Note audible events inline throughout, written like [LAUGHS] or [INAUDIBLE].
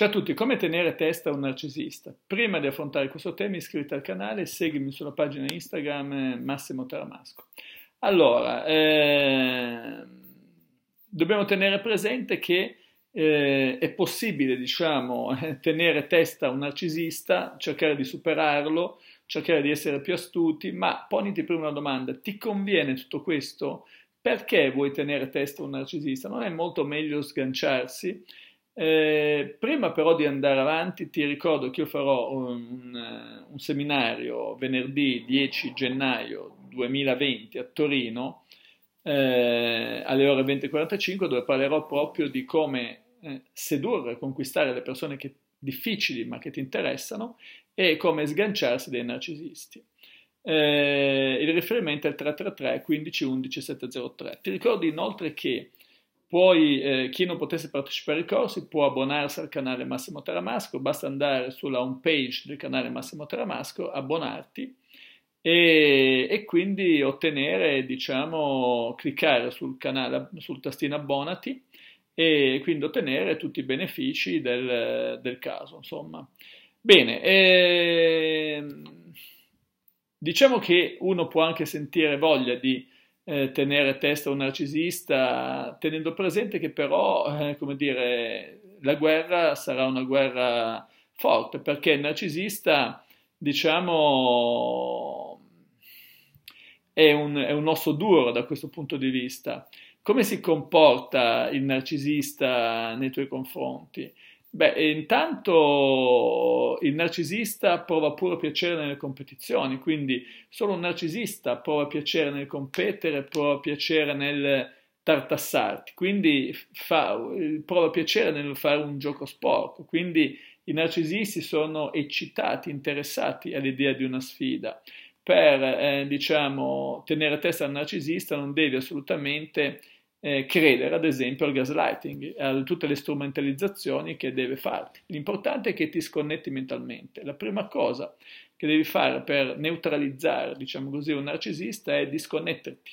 Ciao a tutti, come tenere testa a un narcisista? Prima di affrontare questo tema iscriviti al canale e seguimi sulla pagina Instagram eh, Massimo Taramasco. Allora, eh, dobbiamo tenere presente che eh, è possibile, diciamo, [LAUGHS] tenere testa a un narcisista, cercare di superarlo, cercare di essere più astuti, ma poniti prima una domanda, ti conviene tutto questo? Perché vuoi tenere testa a un narcisista? Non è molto meglio sganciarsi? Eh, prima però di andare avanti ti ricordo che io farò un, un eh, seminario venerdì 10 gennaio 2020 a Torino eh, alle ore 20.45 dove parlerò proprio di come eh, sedurre, conquistare le persone che, difficili ma che ti interessano e come sganciarsi dai narcisisti. Eh, il riferimento è il 333 15 11 703. Ti ricordo inoltre che poi eh, chi non potesse partecipare ai corsi può abbonarsi al canale Massimo Taramasco, basta andare sulla home page del canale Massimo Taramasco, abbonarti e, e quindi ottenere, diciamo, cliccare sul, canale, sul tastino abbonati e quindi ottenere tutti i benefici del, del caso, insomma. Bene, eh, diciamo che uno può anche sentire voglia di eh, tenere a testa un narcisista, tenendo presente che però, eh, come dire, la guerra sarà una guerra forte, perché il narcisista, diciamo, è un, è un osso duro da questo punto di vista. Come si comporta il narcisista nei tuoi confronti? Beh, intanto il narcisista prova puro piacere nelle competizioni, quindi solo un narcisista prova piacere nel competere, prova piacere nel tartassarti, quindi fa, prova piacere nel fare un gioco sporco, quindi i narcisisti sono eccitati, interessati all'idea di una sfida. Per, eh, diciamo, tenere testa al narcisista non devi assolutamente eh, credere ad esempio al gaslighting a tutte le strumentalizzazioni che deve farti. L'importante è che ti sconnetti mentalmente. La prima cosa che devi fare per neutralizzare, diciamo così, un narcisista è disconnetterti.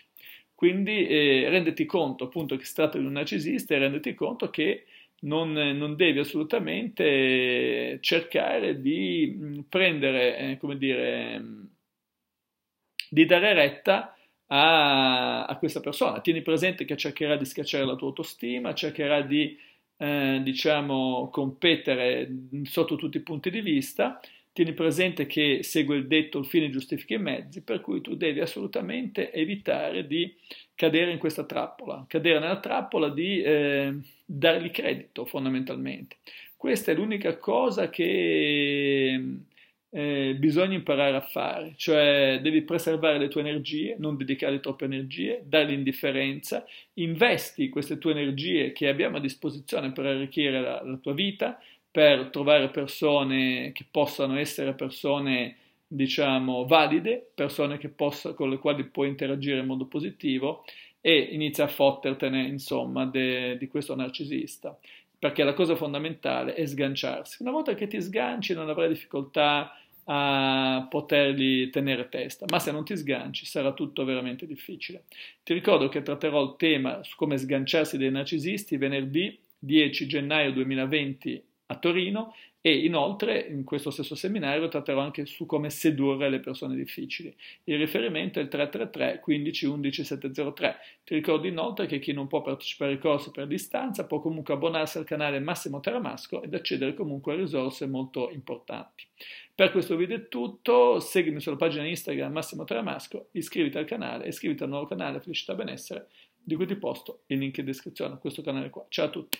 Quindi eh, renditi conto appunto che si tratta di un narcisista e renditi conto che non, non, devi assolutamente cercare di prendere, eh, come dire, di dare retta a, a questa persona. Tieni presente che cercherà di schiacciare la tua autostima, cercherà di eh, diciamo, competere sotto tutti i punti di vista. Tieni presente che segue il detto il fine giustifica i mezzi, per cui tu devi assolutamente evitare di cadere in questa trappola, cadere nella trappola di eh, dargli credito fondamentalmente. Questa è l'unica cosa che eh, bisogna imparare a fare, cioè devi preservare le tue energie, non dedicare troppe energie, dare l'indifferenza, investi queste tue energie che abbiamo a disposizione per arricchire la, la tua vita, per trovare persone che possano essere persone diciamo valide, persone possa, con le quali puoi interagire in modo positivo e inizia a fottertene, insomma, de, di questo narcisista perché la cosa fondamentale è sganciarsi. Una volta che ti sganci non avrai difficoltà a potergli tenere testa, ma se non ti sganci sarà tutto veramente difficile. Ti ricordo che tratterò il tema su come sganciarsi dai narcisisti venerdì 10 gennaio 2020 a Torino e inoltre in questo stesso seminario tratterò anche su come sedurre le persone difficili. Il riferimento è il 333 15 11 703. Ti ricordo inoltre che chi non può partecipare ai corsi per distanza può comunque abbonarsi al canale Massimo Teramasco ed accedere comunque a risorse molto importanti. Per questo video è tutto, seguimi sulla pagina Instagram Massimo Teramasco, iscriviti al canale e iscriviti al nuovo canale Felicità Benessere di cui ti posto il link in descrizione a questo canale qua. Ciao a tutti!